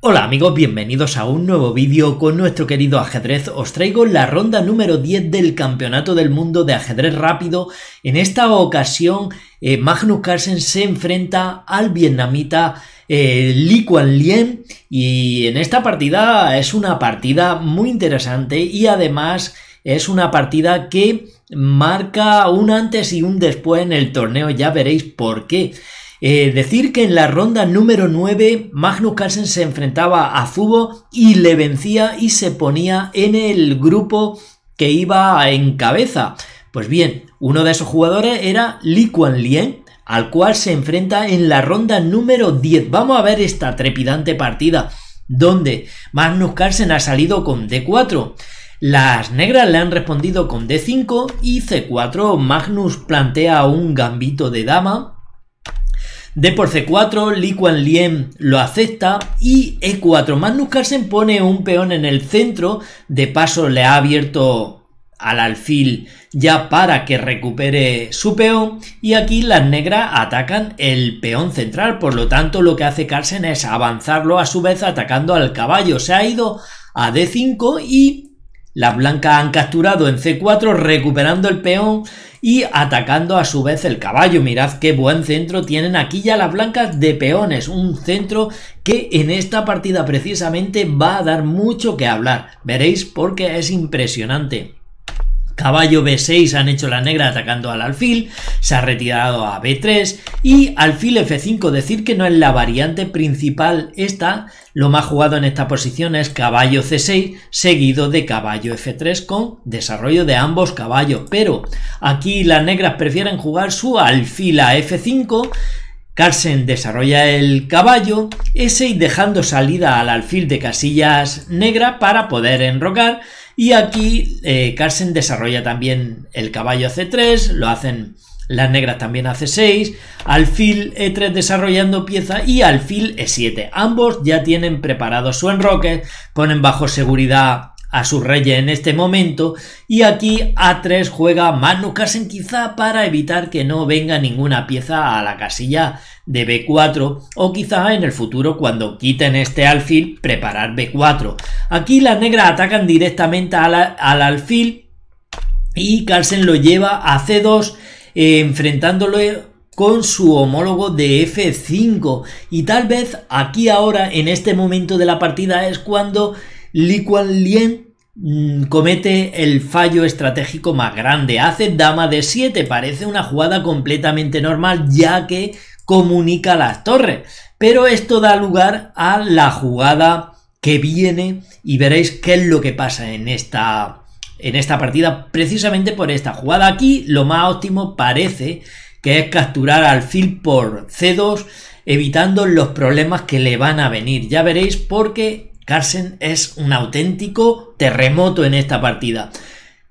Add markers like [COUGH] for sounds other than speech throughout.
Hola amigos, bienvenidos a un nuevo vídeo con nuestro querido ajedrez. Os traigo la ronda número 10 del Campeonato del Mundo de Ajedrez Rápido. En esta ocasión eh, Magnus Carlsen se enfrenta al vietnamita eh, Li Kuan Lien y en esta partida es una partida muy interesante y además es una partida que marca un antes y un después en el torneo, ya veréis por qué. Eh, decir que en la ronda número 9 Magnus Carlsen se enfrentaba a Zubo y le vencía y se ponía en el grupo que iba en cabeza. Pues bien, uno de esos jugadores era Li Kuan Lien, al cual se enfrenta en la ronda número 10. Vamos a ver esta trepidante partida, donde Magnus Carlsen ha salido con D4. Las negras le han respondido con D5 y C4. Magnus plantea un gambito de dama D por C4, Li Lien lo acepta y E4. Magnus Carlsen pone un peón en el centro, de paso le ha abierto al alfil ya para que recupere su peón y aquí las negras atacan el peón central, por lo tanto lo que hace Carlsen es avanzarlo a su vez atacando al caballo. Se ha ido a D5 y las blancas han capturado en C4 recuperando el peón y atacando a su vez el caballo. Mirad qué buen centro tienen aquí ya las blancas de peones. Un centro que en esta partida precisamente va a dar mucho que hablar. Veréis porque es impresionante. Caballo B6 han hecho la negra atacando al alfil, se ha retirado a B3 y alfil F5, decir que no es la variante principal esta, lo más jugado en esta posición es caballo C6 seguido de caballo F3 con desarrollo de ambos caballos, pero aquí las negras prefieren jugar su alfil a F5, Carsen desarrolla el caballo, E6 dejando salida al alfil de casillas negra para poder enrocar y aquí eh, desarrolla también el caballo C3, lo hacen las negras también a C6, alfil E3 desarrollando pieza y alfil E7. Ambos ya tienen preparado su enroque, ponen bajo seguridad a su rey en este momento y aquí A3 juega Manu Carlsen quizá para evitar que no venga ninguna pieza a la casilla de B4 o quizá en el futuro cuando quiten este alfil preparar B4. Aquí las negras atacan directamente al alfil y Carlsen lo lleva a C2 eh, enfrentándolo con su homólogo de F5 y tal vez aquí ahora en este momento de la partida es cuando Li Kuan Lien mm, comete el fallo estratégico más grande. Hace dama de 7, parece una jugada completamente normal, ya que comunica las torres. Pero esto da lugar a la jugada que viene y veréis qué es lo que pasa en esta, en esta partida precisamente por esta jugada. Aquí lo más óptimo parece que es capturar al Phil por C2 evitando los problemas que le van a venir. Ya veréis porque Carsen es un auténtico terremoto en esta partida.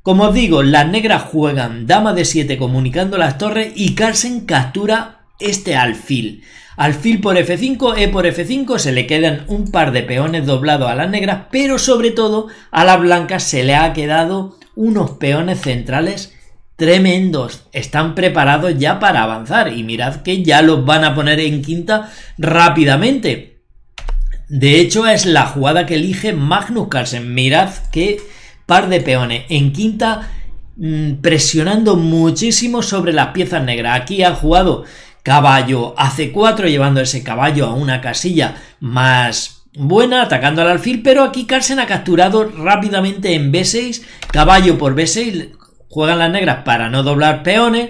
Como os digo, las negras juegan dama de 7 comunicando las torres y Carsen captura este alfil. Alfil por F5, E por F5, se le quedan un par de peones doblados a las negras, pero sobre todo a las blancas se le ha quedado unos peones centrales tremendos. Están preparados ya para avanzar y mirad que ya los van a poner en quinta rápidamente. De hecho es la jugada que elige Magnus Carlsen. Mirad que par de peones en quinta mm, presionando muchísimo sobre las piezas negras. Aquí ha jugado caballo a c4, llevando ese caballo a una casilla más buena, atacando al alfil, pero aquí Carlsen ha capturado rápidamente en b6, caballo por b6, juegan las negras para no doblar peones,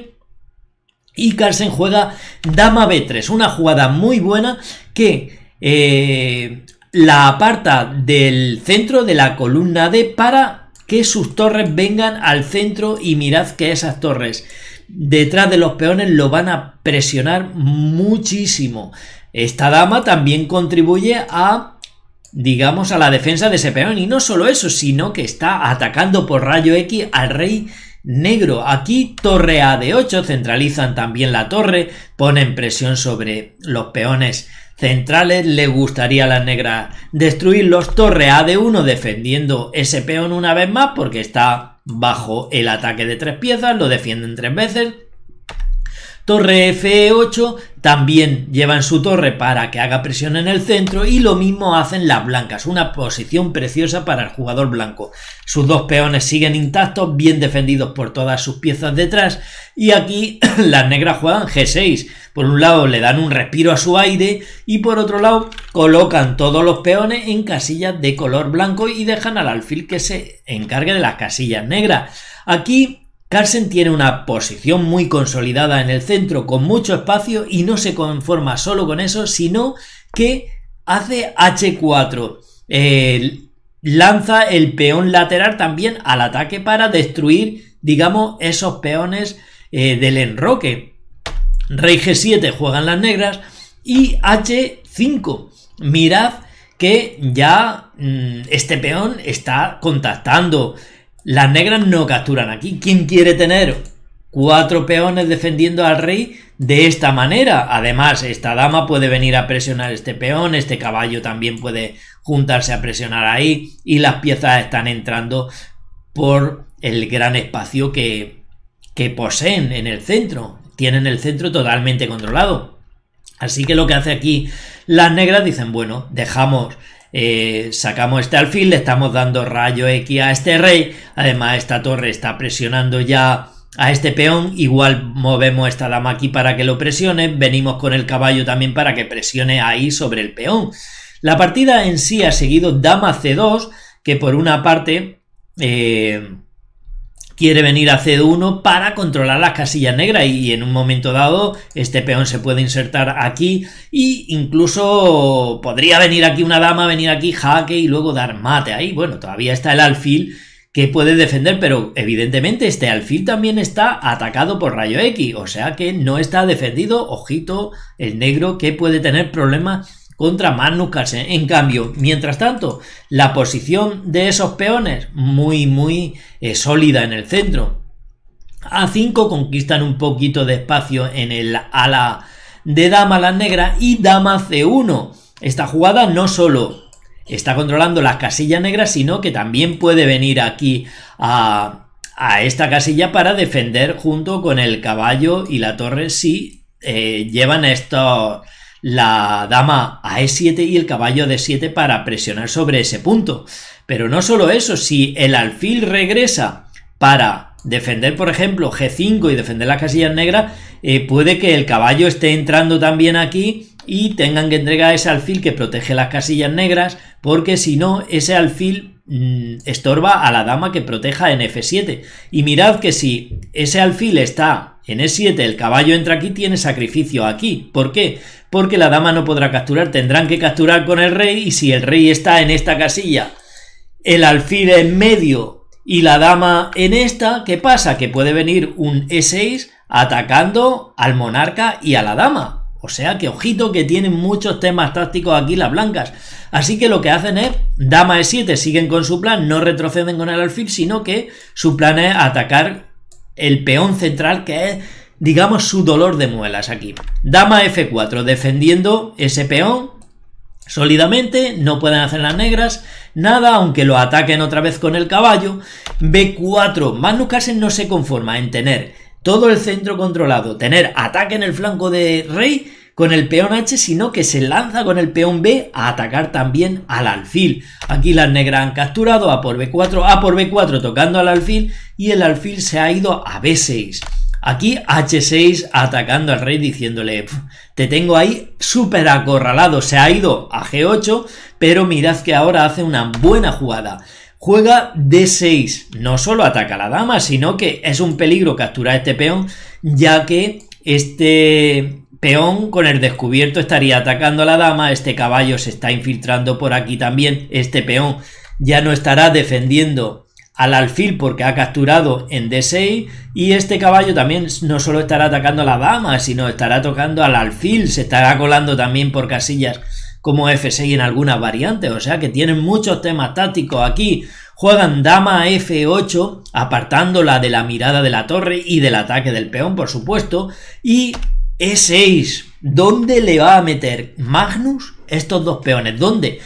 y Carlsen juega dama b3, una jugada muy buena que eh, la aparta del centro de la columna D para que sus torres vengan al centro y mirad que esas torres detrás de los peones lo van a presionar muchísimo. Esta dama también contribuye a, digamos, a la defensa de ese peón. Y no solo eso, sino que está atacando por rayo X al rey negro. Aquí torre A de 8, centralizan también la torre, ponen presión sobre los peones centrales, le gustaría a las negras destruirlos, torre A de 1 defendiendo ese peón una vez más porque está bajo el ataque de tres piezas, lo defienden tres veces Torre F8 también llevan su torre para que haga presión en el centro y lo mismo hacen las blancas, una posición preciosa para el jugador blanco. Sus dos peones siguen intactos, bien defendidos por todas sus piezas detrás y aquí [CLEARS THROAT] las negras juegan G6. Por un lado le dan un respiro a su aire y por otro lado colocan todos los peones en casillas de color blanco y dejan al alfil que se encargue de las casillas negras. Aquí Carson tiene una posición muy consolidada en el centro, con mucho espacio y no se conforma solo con eso, sino que hace H4. Eh, lanza el peón lateral también al ataque para destruir, digamos, esos peones eh, del enroque. Rey G7 juegan las negras y H5. Mirad que ya mm, este peón está contactando las negras no capturan aquí. ¿Quién quiere tener cuatro peones defendiendo al rey de esta manera? Además, esta dama puede venir a presionar este peón, este caballo también puede juntarse a presionar ahí y las piezas están entrando por el gran espacio que, que poseen en el centro. Tienen el centro totalmente controlado. Así que lo que hace aquí las negras dicen, bueno, dejamos eh, sacamos este alfil, le estamos dando rayo X a este rey, además esta torre está presionando ya a este peón, igual movemos esta dama aquí para que lo presione, venimos con el caballo también para que presione ahí sobre el peón. La partida en sí ha seguido dama C2, que por una parte... Eh, quiere venir a C1 para controlar las casillas negras y en un momento dado este peón se puede insertar aquí e incluso podría venir aquí una dama, venir aquí jaque y luego dar mate ahí. Bueno, todavía está el alfil que puede defender, pero evidentemente este alfil también está atacado por rayo X, o sea que no está defendido, ojito, el negro que puede tener problemas contra Magnus ¿eh? En cambio, mientras tanto, la posición de esos peones, muy, muy eh, sólida en el centro. A5 conquistan un poquito de espacio en el ala de dama la negra y dama C1. Esta jugada no solo está controlando las casillas negras, sino que también puede venir aquí a, a esta casilla para defender junto con el caballo y la torre si eh, llevan estos la dama a e7 y el caballo a d7 para presionar sobre ese punto. Pero no solo eso, si el alfil regresa para defender, por ejemplo, g5 y defender las casillas negras, eh, puede que el caballo esté entrando también aquí y tengan que entregar ese alfil que protege las casillas negras, porque si no, ese alfil mm, estorba a la dama que proteja en f7. Y mirad que si ese alfil está en E7 el caballo entra aquí, tiene sacrificio aquí. ¿Por qué? Porque la dama no podrá capturar, tendrán que capturar con el rey y si el rey está en esta casilla, el alfil en medio y la dama en esta, ¿qué pasa? Que puede venir un E6 atacando al monarca y a la dama. O sea que ojito que tienen muchos temas tácticos aquí las blancas. Así que lo que hacen es, dama E7, siguen con su plan, no retroceden con el alfil, sino que su plan es atacar el peón central que es, digamos, su dolor de muelas aquí. Dama F4 defendiendo ese peón sólidamente, no pueden hacer las negras, nada, aunque lo ataquen otra vez con el caballo. B4, Magnus no se conforma en tener todo el centro controlado, tener ataque en el flanco de rey con el peón H, sino que se lanza con el peón B a atacar también al alfil. Aquí las negras han capturado A por B4, A por B4 tocando al alfil y el alfil se ha ido a B6. Aquí H6 atacando al rey diciéndole, te tengo ahí súper acorralado, se ha ido a G8, pero mirad que ahora hace una buena jugada. Juega D6, no solo ataca a la dama, sino que es un peligro capturar este peón, ya que este peón con el descubierto estaría atacando a la dama, este caballo se está infiltrando por aquí también, este peón ya no estará defendiendo al alfil porque ha capturado en D6 y este caballo también no solo estará atacando a la dama, sino estará tocando al alfil, se estará colando también por casillas como F6 en algunas variantes, o sea que tienen muchos temas tácticos aquí. Juegan dama F8 apartándola de la mirada de la torre y del ataque del peón, por supuesto, y e6. ¿Dónde le va a meter Magnus estos dos peones? ¿Dónde?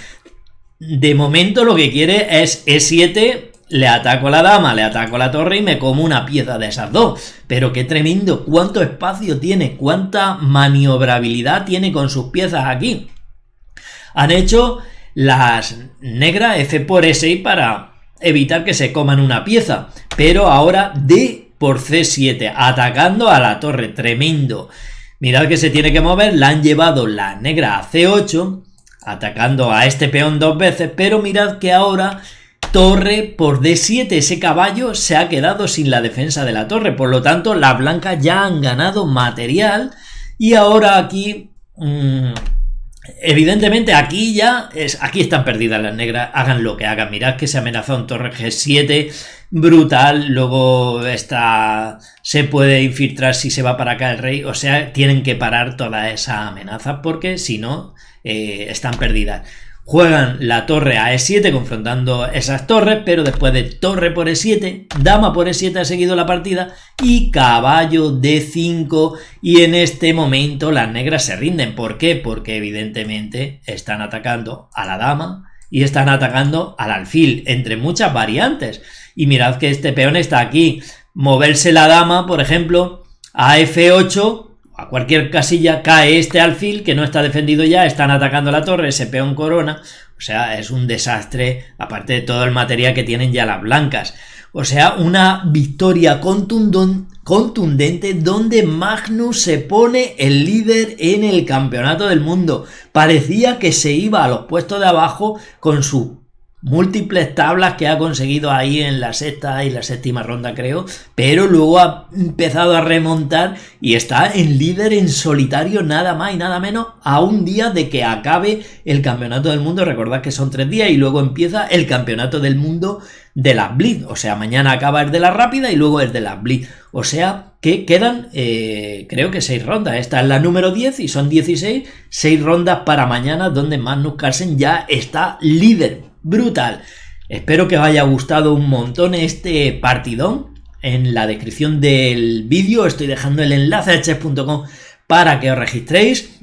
De momento lo que quiere es E7, le ataco a la dama, le ataco a la torre y me como una pieza de esas dos. Pero qué tremendo, cuánto espacio tiene, cuánta maniobrabilidad tiene con sus piezas aquí. Han hecho las negras F por e 6 para evitar que se coman una pieza. Pero ahora D por C7, atacando a la torre, tremendo. Mirad que se tiene que mover, la han llevado la negra a C8, atacando a este peón dos veces, pero mirad que ahora torre por D7, ese caballo se ha quedado sin la defensa de la torre, por lo tanto la blancas ya han ganado material y ahora aquí mm, Evidentemente aquí ya es, aquí están perdidas las negras, hagan lo que hagan, mirad que se amenaza un torre G7, brutal, luego está, se puede infiltrar si se va para acá el rey, o sea, tienen que parar toda esa amenaza porque si no, eh, están perdidas. Juegan la torre a e7 confrontando esas torres, pero después de torre por e7, dama por e7 ha seguido la partida y caballo d5 y en este momento las negras se rinden. ¿Por qué? Porque evidentemente están atacando a la dama y están atacando al alfil, entre muchas variantes. Y mirad que este peón está aquí. Moverse la dama, por ejemplo, a f8 a cualquier casilla cae este alfil que no está defendido ya, están atacando la torre, ese peón corona. O sea, es un desastre, aparte de todo el material que tienen ya las blancas. O sea, una victoria contundente donde Magnus se pone el líder en el campeonato del mundo. Parecía que se iba a los puestos de abajo con su múltiples tablas que ha conseguido ahí en la sexta y la séptima ronda, creo, pero luego ha empezado a remontar y está en líder en solitario nada más y nada menos a un día de que acabe el campeonato del mundo. Recordad que son tres días y luego empieza el campeonato del mundo de las Blitz. O sea, mañana acaba el de la rápida y luego el de las Blitz. O sea que quedan, eh, creo que seis rondas. Esta es la número 10 y son 16. Seis rondas para mañana, donde Magnus Carlsen ya está líder brutal. Espero que os haya gustado un montón este partidón. En la descripción del vídeo estoy dejando el enlace a chess.com para que os registréis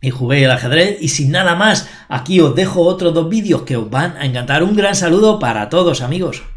y juguéis al ajedrez. Y sin nada más, aquí os dejo otros dos vídeos que os van a encantar. Un gran saludo para todos amigos.